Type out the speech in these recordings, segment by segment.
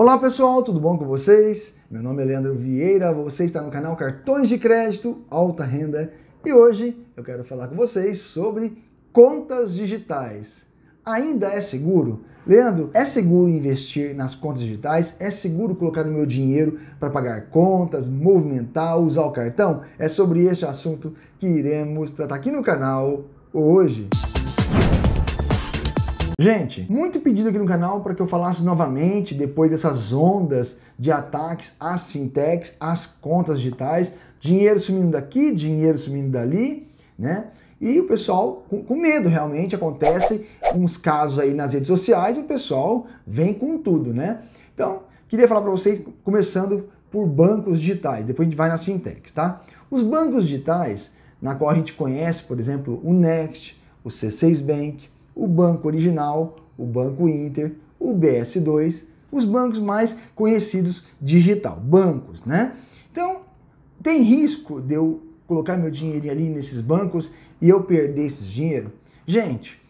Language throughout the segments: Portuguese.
Olá pessoal, tudo bom com vocês? Meu nome é Leandro Vieira, você está no canal Cartões de Crédito Alta Renda e hoje eu quero falar com vocês sobre contas digitais. Ainda é seguro? Leandro, é seguro investir nas contas digitais? É seguro colocar o meu dinheiro para pagar contas, movimentar, usar o cartão? É sobre este assunto que iremos tratar aqui no canal hoje. Música Gente, muito pedido aqui no canal para que eu falasse novamente depois dessas ondas de ataques às fintechs, às contas digitais, dinheiro sumindo daqui, dinheiro sumindo dali, né? E o pessoal com, com medo realmente acontece uns casos aí nas redes sociais, e o pessoal vem com tudo, né? Então, queria falar para vocês começando por bancos digitais, depois a gente vai nas fintechs, tá? Os bancos digitais, na qual a gente conhece, por exemplo, o Next, o C6 Bank, o Banco Original, o Banco Inter, o BS2, os bancos mais conhecidos digital, bancos, né? Então, tem risco de eu colocar meu dinheiro ali nesses bancos e eu perder esse dinheiro? Gente,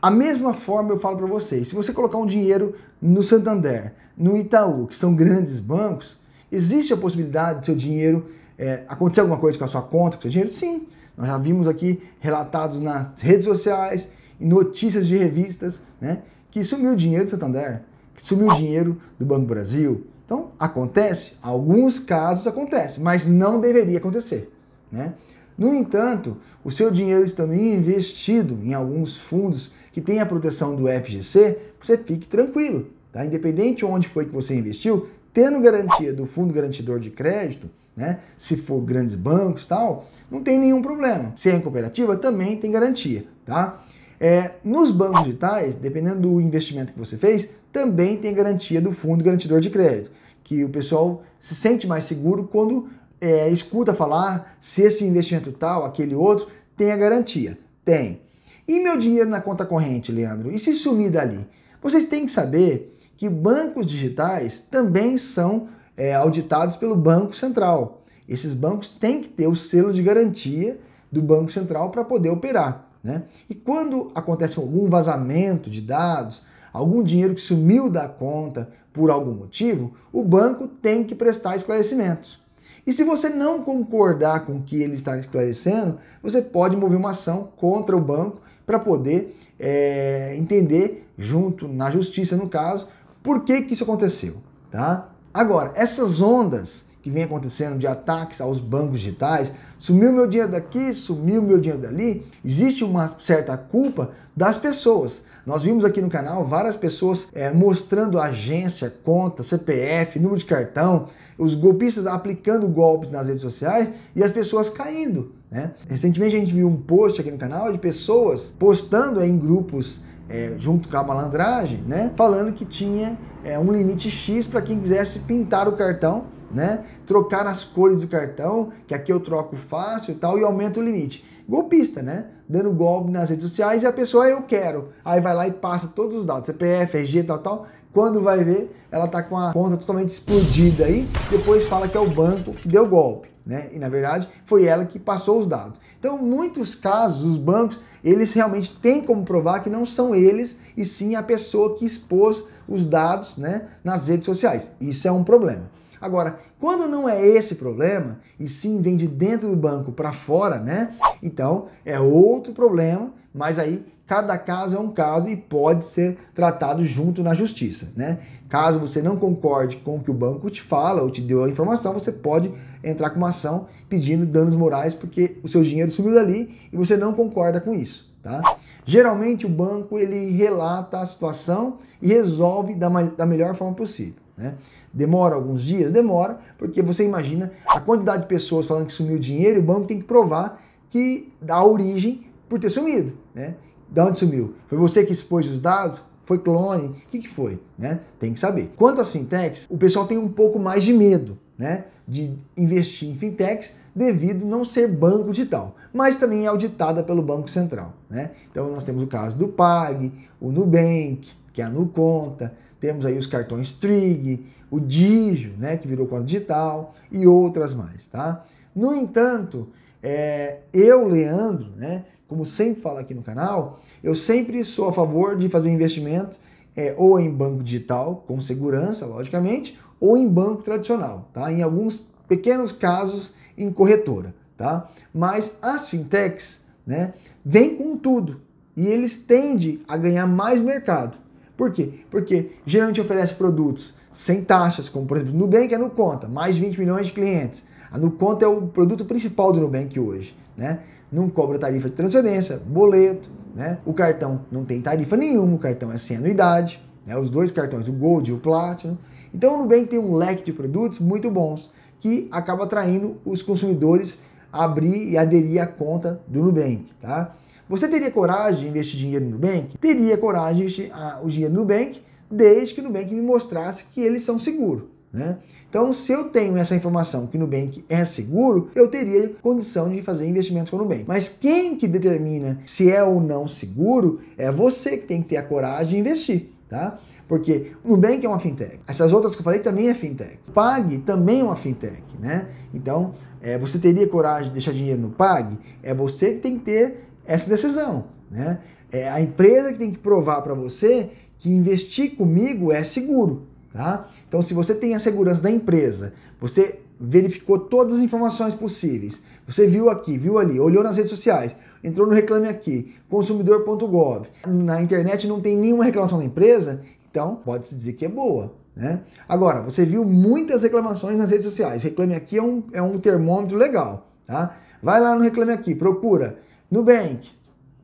a mesma forma eu falo para vocês, se você colocar um dinheiro no Santander, no Itaú, que são grandes bancos, existe a possibilidade do seu dinheiro é, acontecer alguma coisa com a sua conta, com o seu dinheiro? Sim, nós já vimos aqui relatados nas redes sociais em notícias de revistas, né? Que sumiu o dinheiro do Santander, que sumiu o dinheiro do Banco Brasil. Então, acontece, alguns casos acontecem, mas não deveria acontecer, né? No entanto, o seu dinheiro estando investido em alguns fundos que têm a proteção do FGC, você fique tranquilo, tá? Independente onde foi que você investiu, tendo garantia do fundo garantidor de crédito, né? Se for grandes bancos tal, não tem nenhum problema. Se é em cooperativa, também tem garantia, tá? É, nos bancos digitais, dependendo do investimento que você fez, também tem garantia do fundo garantidor de crédito, que o pessoal se sente mais seguro quando é, escuta falar se esse investimento tal, aquele outro, tem a garantia. Tem. E meu dinheiro na conta corrente, Leandro? E se sumir dali? Vocês têm que saber que bancos digitais também são é, auditados pelo Banco Central. Esses bancos têm que ter o selo de garantia do Banco Central para poder operar. Né? E quando acontece algum vazamento de dados, algum dinheiro que sumiu da conta por algum motivo, o banco tem que prestar esclarecimentos. E se você não concordar com o que ele está esclarecendo, você pode mover uma ação contra o banco para poder é, entender, junto na justiça no caso, por que, que isso aconteceu. Tá? Agora, essas ondas que vem acontecendo de ataques aos bancos digitais, sumiu meu dinheiro daqui, sumiu meu dinheiro dali, existe uma certa culpa das pessoas. Nós vimos aqui no canal várias pessoas é, mostrando agência, conta, CPF, número de cartão, os golpistas aplicando golpes nas redes sociais e as pessoas caindo. Né? Recentemente a gente viu um post aqui no canal de pessoas postando em grupos é, junto com a malandragem, né? falando que tinha é, um limite X para quem quisesse pintar o cartão né? Trocar as cores do cartão, que aqui eu troco fácil e tal, e aumento o limite. Golpista, né? Dando golpe nas redes sociais e a pessoa, eu quero. Aí vai lá e passa todos os dados, CPF, RG, tal, tal. Quando vai ver, ela tá com a conta totalmente explodida aí, depois fala que é o banco que deu golpe, né? E na verdade, foi ela que passou os dados. Então, muitos casos, os bancos, eles realmente têm como provar que não são eles, e sim a pessoa que expôs os dados, né, nas redes sociais. Isso é um problema. Agora, quando não é esse problema, e sim vem de dentro do banco para fora, né? Então é outro problema, mas aí cada caso é um caso e pode ser tratado junto na justiça, né? Caso você não concorde com o que o banco te fala ou te deu a informação, você pode entrar com uma ação pedindo danos morais porque o seu dinheiro sumiu dali e você não concorda com isso, tá? Geralmente o banco ele relata a situação e resolve da, da melhor forma possível. Né? Demora alguns dias? Demora, porque você imagina a quantidade de pessoas falando que sumiu dinheiro, o banco tem que provar que dá origem por ter sumido. Né? Da onde sumiu? Foi você que expôs os dados? Foi clone? O que, que foi? Né? Tem que saber. Quanto às fintechs, o pessoal tem um pouco mais de medo né? de investir em fintechs devido não ser banco digital, mas também é auditada pelo Banco Central. Né? Então nós temos o caso do PAG, o Nubank, que é a Nuconta, temos aí os cartões Trig, o Digio, né, que virou conta digital, e outras mais, tá? No entanto, é, eu, Leandro, né, como sempre falo aqui no canal, eu sempre sou a favor de fazer investimentos é, ou em banco digital, com segurança, logicamente, ou em banco tradicional, tá? Em alguns pequenos casos, em corretora, tá? Mas as fintechs, né, vêm com tudo e eles tendem a ganhar mais mercado. Por quê? Porque geralmente oferece produtos sem taxas, como por exemplo, Nubank é Nuconta, mais de 20 milhões de clientes. A Nuconta é o produto principal do Nubank hoje, né? Não cobra tarifa de transferência, boleto, né? O cartão não tem tarifa nenhuma, o cartão é sem anuidade, né? Os dois cartões, o Gold e o Platinum. Então o Nubank tem um leque de produtos muito bons que acaba atraindo os consumidores a abrir e aderir à conta do Nubank, tá? Você teria coragem de investir dinheiro no Nubank? Teria coragem de investir ah, o dinheiro no Nubank, desde que o Nubank me mostrasse que eles são seguros. Né? Então, se eu tenho essa informação que o Nubank é seguro, eu teria condição de fazer investimentos com o Nubank. Mas quem que determina se é ou não seguro é você que tem que ter a coragem de investir, tá? Porque o Nubank é uma fintech. Essas outras que eu falei também é fintech. Pag também é uma fintech, né? Então, é, você teria coragem de deixar dinheiro no Pag? É você que tem que ter essa decisão. Né? É a empresa que tem que provar para você que investir comigo é seguro. Tá? Então, se você tem a segurança da empresa, você verificou todas as informações possíveis, você viu aqui, viu ali, olhou nas redes sociais, entrou no Reclame Aqui, consumidor.gov, na internet não tem nenhuma reclamação da empresa, então pode-se dizer que é boa. Né? Agora, você viu muitas reclamações nas redes sociais, Reclame Aqui é um, é um termômetro legal. Tá? Vai lá no Reclame Aqui, procura Nubank,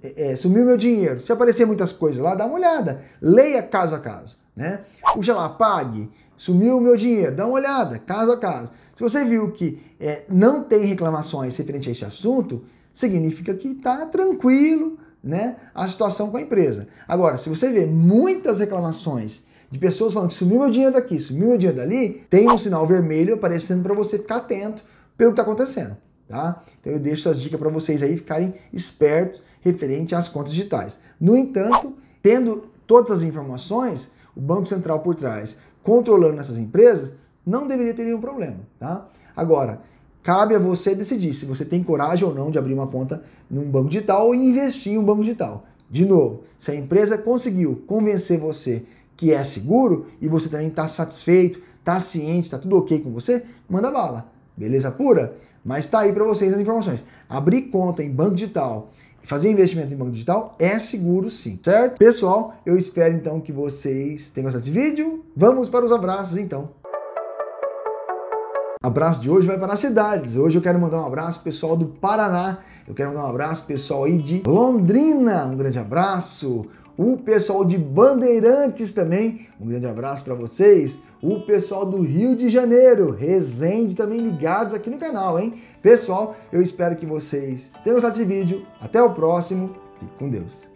é, é, sumiu meu dinheiro. Se aparecer muitas coisas lá, dá uma olhada. Leia caso a caso. Né? O Gelapag, sumiu meu dinheiro. Dá uma olhada, caso a caso. Se você viu que é, não tem reclamações referente a este assunto, significa que está tranquilo né, a situação com a empresa. Agora, se você vê muitas reclamações de pessoas falando que sumiu meu dinheiro daqui, sumiu meu dinheiro dali, tem um sinal vermelho aparecendo para você ficar atento pelo que está acontecendo. Tá? Então eu deixo essas dicas para vocês aí ficarem espertos referente às contas digitais. No entanto, tendo todas as informações, o Banco Central por trás, controlando essas empresas, não deveria ter nenhum problema, tá? Agora, cabe a você decidir se você tem coragem ou não de abrir uma conta num banco digital ou investir em um banco digital. De novo, se a empresa conseguiu convencer você que é seguro e você também está satisfeito, está ciente, está tudo ok com você, manda bala. Beleza pura? Mas está aí para vocês as informações. Abrir conta em banco digital fazer investimento em banco digital é seguro sim, certo? Pessoal, eu espero então que vocês tenham gostado desse vídeo. Vamos para os abraços então. Abraço de hoje vai para as cidades. Hoje eu quero mandar um abraço pessoal do Paraná. Eu quero mandar um abraço pessoal aí de Londrina. Um grande abraço o pessoal de Bandeirantes também, um grande abraço para vocês, o pessoal do Rio de Janeiro, Resende também ligados aqui no canal, hein? Pessoal, eu espero que vocês tenham gostado desse vídeo, até o próximo, fique com Deus.